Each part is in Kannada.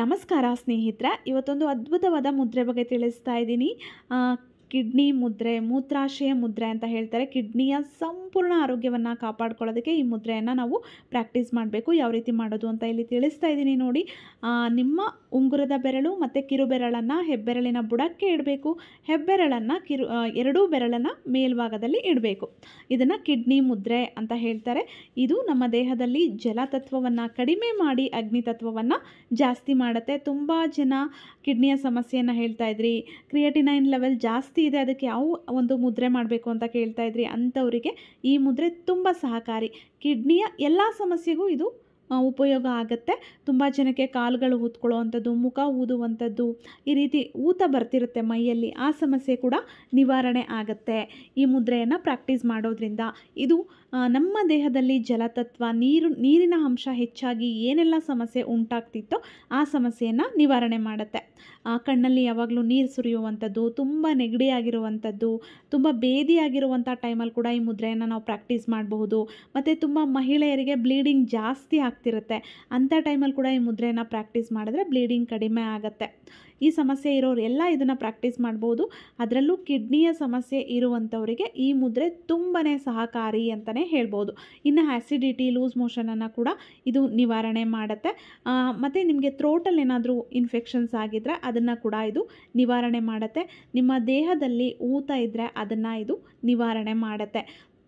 ನಮಸ್ಕಾರ ಸ್ನೇಹಿತರೆ ಇವತ್ತೊಂದು ಅದ್ಭುತವಾದ ಮುದ್ರೆ ಬಗ್ಗೆ ತಿಳಿಸ್ತಾ ಇದ್ದೀನಿ ಕಿಡ್ನಿ ಮುದ್ರೆ ಮೂತ್ರಾಶಯ ಮುದ್ರೆ ಅಂತ ಹೇಳ್ತಾರೆ ಕಿಡ್ನಿಯ ಸಂಪೂರ್ಣ ಆರೋಗ್ಯವನ್ನು ಕಾಪಾಡ್ಕೊಳ್ಳೋದಕ್ಕೆ ಈ ಮುದ್ರೆಯನ್ನು ನಾವು ಪ್ರಾಕ್ಟೀಸ್ ಮಾಡಬೇಕು ಯಾವ ರೀತಿ ಮಾಡೋದು ಅಂತ ಇಲ್ಲಿ ತಿಳಿಸ್ತಾ ಇದ್ದೀನಿ ನೋಡಿ ನಿಮ್ಮ ಉಂಗುರದ ಬೆರಳು ಮತ್ತು ಕಿರುಬೆರಳನ್ನು ಹೆಬ್ಬೆರಳಿನ ಬುಡಕ್ಕೆ ಇಡಬೇಕು ಹೆಬ್ಬೆರಳನ್ನು ಕಿರು ಎರಡೂ ಬೆರಳನ್ನು ಮೇಲ್ಭಾಗದಲ್ಲಿ ಇಡಬೇಕು ಇದನ್ನು ಕಿಡ್ನಿ ಮುದ್ರೆ ಅಂತ ಹೇಳ್ತಾರೆ ಇದು ನಮ್ಮ ದೇಹದಲ್ಲಿ ಜಲತತ್ವವನ್ನು ಕಡಿಮೆ ಮಾಡಿ ಅಗ್ನಿ ತತ್ವವನ್ನು ಜಾಸ್ತಿ ಮಾಡುತ್ತೆ ತುಂಬ ಜನ ಕಿಡ್ನಿಯ ಸಮಸ್ಯೆಯನ್ನು ಹೇಳ್ತಾ ಇದ್ರಿ ಕ್ರಿಯಟಿನೈನ್ ಲೆವೆಲ್ ಜಾಸ್ತಿ ಇದೆ ಅದಕ್ಕೆ ಯಾವ ಒಂದು ಮುದ್ರೆ ಮಾಡಬೇಕು ಅಂತ ಕೇಳ್ತಾ ಇದ್ರಿ ಅಂಥವರಿಗೆ ಈ ಮುದ್ರೆ ತುಂಬ ಸಹಕಾರಿ ಕಿಡ್ನಿಯ ಎಲ್ಲ ಸಮಸ್ಯೆಗೂ ಇದು ಉಪಯೋಗ ಆಗುತ್ತೆ ತುಂಬ ಜನಕ್ಕೆ ಕಾಲುಗಳು ಊದ್ಕೊಳ್ಳೋ ಮುಖ ಊದುವಂಥದ್ದು ಈ ರೀತಿ ಊತ ಬರ್ತಿರುತ್ತೆ ಮೈಯಲ್ಲಿ ಆ ಸಮಸ್ಯೆ ಕೂಡ ನಿವಾರಣೆ ಆಗುತ್ತೆ ಈ ಮುದ್ರೆಯನ್ನು ಪ್ರಾಕ್ಟೀಸ್ ಮಾಡೋದ್ರಿಂದ ಇದು ನಮ್ಮ ದೇಹದಲ್ಲಿ ಜಲತತ್ವ ನೀರು ನೀರಿನ ಅಂಶ ಹೆಚ್ಚಾಗಿ ಏನೆಲ್ಲ ಸಮಸ್ಯೆ ಉಂಟಾಗ್ತಿತ್ತೋ ಆ ಸಮಸ್ಯೆಯನ್ನು ನಿವಾರಣೆ ಮಾಡುತ್ತೆ ಕಣ್ಣಲ್ಲಿ ಯಾವಾಗಲೂ ನೀರು ಸುರಿಯುವಂಥದ್ದು ತುಂಬ ನೆಗಡಿಯಾಗಿರುವಂಥದ್ದು ತುಂಬ ಬೇದಿಯಾಗಿರುವಂಥ ಟೈಮಲ್ಲಿ ಕೂಡ ಈ ಮುದ್ರೆಯನ್ನು ನಾವು ಪ್ರಾಕ್ಟೀಸ್ ಮಾಡಬಹುದು ಮತ್ತು ತುಂಬ ಮಹಿಳೆಯರಿಗೆ ಬ್ಲೀಡಿಂಗ್ ಜಾಸ್ತಿ ಆಗ್ತಿರುತ್ತೆ ಅಂಥ ಟೈಮಲ್ಲಿ ಕೂಡ ಈ ಮುದ್ರೆಯನ್ನು ಪ್ರಾಕ್ಟೀಸ್ ಮಾಡಿದ್ರೆ ಬ್ಲೀಡಿಂಗ್ ಕಡಿಮೆ ಆಗುತ್ತೆ ಈ ಸಮಸ್ಯೆ ಇರೋರೆಲ್ಲ ಇದನ್ನು ಪ್ರಾಕ್ಟೀಸ್ ಮಾಡ್ಬೋದು ಅದರಲ್ಲೂ ಕಿಡ್ನಿಯ ಸಮಸ್ಯೆ ಇರುವಂಥವರಿಗೆ ಈ ಮುದ್ರೆ ತುಂಬಾ ಸಹಕಾರಿ ಅಂತಲೇ ಹೇಳ್ಬೋದು ಇನ್ನು ಆ್ಯಸಿಡಿಟಿ ಲೂಸ್ ಮೋಷನನ್ನು ಕೂಡ ಇದು ನಿವಾರಣೆ ಮಾಡುತ್ತೆ ಮತ್ತು ನಿಮಗೆ ಥ್ರೋಟಲ್ಲಿ ಏನಾದರೂ ಇನ್ಫೆಕ್ಷನ್ಸ್ ಆಗಿದ್ದರೆ ಅದನ್ನು ಕೂಡ ಇದು ನಿವಾರಣೆ ಮಾಡುತ್ತೆ ನಿಮ್ಮ ದೇಹದಲ್ಲಿ ಊತ ಇದ್ದರೆ ಅದನ್ನು ಇದು ನಿವಾರಣೆ ಮಾಡುತ್ತೆ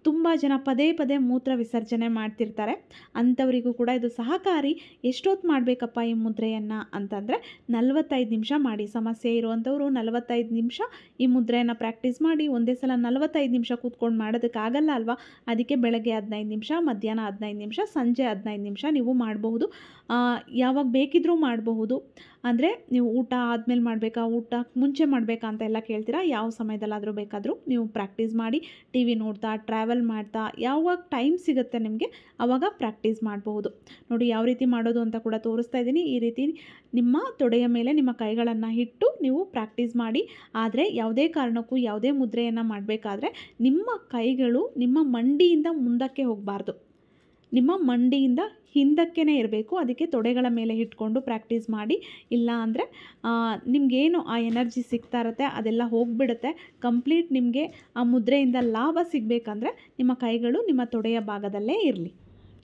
ತುಂಬ ಜನ ಪದೇ ಪದೇ ಮೂತ್ರ ವಿಸರ್ಜನೆ ಮಾಡ್ತಿರ್ತಾರೆ ಅಂಥವರಿಗೂ ಕೂಡ ಇದು ಸಹಕಾರಿ ಎಷ್ಟೊತ್ತು ಮಾಡಬೇಕಪ್ಪ ಈ ಮುದ್ರೆಯನ್ನು ಅಂತಂದರೆ ನಲವತ್ತೈದು ನಿಮಿಷ ಮಾಡಿ ಸಮಸ್ಯೆ ಇರುವಂಥವರು ನಲವತ್ತೈದು ನಿಮಿಷ ಈ ಮುದ್ರೆಯನ್ನು ಪ್ರಾಕ್ಟೀಸ್ ಮಾಡಿ ಒಂದೇ ಸಲ ನಲವತ್ತೈದು ನಿಮಿಷ ಕೂತ್ಕೊಂಡು ಮಾಡೋದಕ್ಕಾಗಲ್ಲ ಅಲ್ವಾ ಅದಕ್ಕೆ ಬೆಳಗ್ಗೆ ಹದಿನೈದು ನಿಮಿಷ ಮಧ್ಯಾಹ್ನ ಹದಿನೈದು ನಿಮಿಷ ಸಂಜೆ ಹದಿನೈದು ನಿಮಿಷ ನೀವು ಮಾಡಬಹುದು ಯಾವಾಗ ಬೇಕಿದ್ದರೂ ಮಾಡಬಹುದು ಅಂದರೆ ನೀವು ಊಟ ಆದಮೇಲೆ ಮಾಡಬೇಕಾ ಊಟ ಮುಂಚೆ ಮಾಡಬೇಕಾ ಅಂತ ಎಲ್ಲ ಕೇಳ್ತೀರಾ ಯಾವ ಸಮಯದಲ್ಲಾದರೂ ಬೇಕಾದರೂ ನೀವು ಪ್ರಾಕ್ಟೀಸ್ ಮಾಡಿ ಟಿ ವಿ ನೋಡ್ತಾ ಟ್ರಾವೆಲ್ ಮಾಡ್ತಾ ಯಾವಾಗ ಟೈಮ್ ಸಿಗುತ್ತೆ ನಿಮಗೆ ಆವಾಗ ಪ್ರಾಕ್ಟೀಸ್ ಮಾಡಬಹುದು ನೋಡಿ ಯಾವ ರೀತಿ ಮಾಡೋದು ಅಂತ ಕೂಡ ತೋರಿಸ್ತಾ ಇದ್ದೀನಿ ಈ ರೀತಿ ನಿಮ್ಮ ತೊಡೆಯ ಮೇಲೆ ನಿಮ್ಮ ಕೈಗಳನ್ನು ಇಟ್ಟು ನೀವು ಪ್ರಾಕ್ಟೀಸ್ ಮಾಡಿ ಆದರೆ ಯಾವುದೇ ಕಾರಣಕ್ಕೂ ಯಾವುದೇ ಮುದ್ರೆಯನ್ನು ಮಾಡಬೇಕಾದ್ರೆ ನಿಮ್ಮ ಕೈಗಳು ನಿಮ್ಮ ಮಂಡಿಯಿಂದ ಮುಂದಕ್ಕೆ ಹೋಗಬಾರ್ದು ನಿಮ್ಮ ಮಂಡಿಯಿಂದ ಹಿಂದಕ್ಕೇ ಇರಬೇಕು ಅದಕ್ಕೆ ತೊಡೆಗಳ ಮೇಲೆ ಇಟ್ಕೊಂಡು ಪ್ರಾಕ್ಟೀಸ್ ಮಾಡಿ ಇಲ್ಲ ಅಂದರೆ ನಿಮಗೇನು ಆ ಎನರ್ಜಿ ಸಿಗ್ತಾ ಇರುತ್ತೆ ಅದೆಲ್ಲ ಹೋಗಿಬಿಡುತ್ತೆ ಕಂಪ್ಲೀಟ್ ನಿಮಗೆ ಆ ಮುದ್ರೆಯಿಂದ ಲಾಭ ಸಿಗಬೇಕಂದ್ರೆ ನಿಮ್ಮ ಕೈಗಳು ನಿಮ್ಮ ತೊಡೆಯ ಭಾಗದಲ್ಲೇ ಇರಲಿ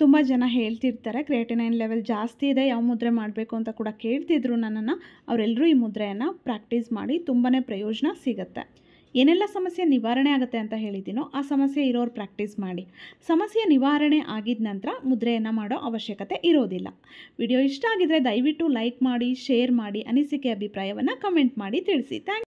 ತುಂಬ ಜನ ಹೇಳ್ತಿರ್ತಾರೆ ಕ್ರಿಯೇಟಿನೈನ್ ಲೆವೆಲ್ ಜಾಸ್ತಿ ಇದೆ ಯಾವ ಮುದ್ರೆ ಮಾಡಬೇಕು ಅಂತ ಕೂಡ ಕೇಳ್ತಿದ್ರು ನನ್ನನ್ನು ಅವರೆಲ್ಲರೂ ಈ ಮುದ್ರೆಯನ್ನು ಪ್ರಾಕ್ಟೀಸ್ ಮಾಡಿ ತುಂಬಾ ಪ್ರಯೋಜನ ಸಿಗುತ್ತೆ ಏನೆಲ್ಲ ಸಮಸ್ಯೆ ನಿವಾರಣೆ ಆಗುತ್ತೆ ಅಂತ ಹೇಳಿದ್ದೀನೋ ಆ ಸಮಸ್ಯೆ ಇರೋರು ಪ್ರಾಕ್ಟೀಸ್ ಮಾಡಿ ಸಮಸ್ಯೆ ನಿವಾರಣೆ ಆಗಿದ ನಂತರ ಮುದ್ರೆಯನ್ನು ಮಾಡೋ ಅವಶ್ಯಕತೆ ಇರೋದಿಲ್ಲ ವಿಡಿಯೋ ಇಷ್ಟ ಆಗಿದರೆ ದಯವಿಟ್ಟು ಲೈಕ್ ಮಾಡಿ ಶೇರ್ ಮಾಡಿ ಅನಿಸಿಕೆ ಅಭಿಪ್ರಾಯವನ್ನು ಕಮೆಂಟ್ ಮಾಡಿ ತಿಳಿಸಿ ಥ್ಯಾಂಕ್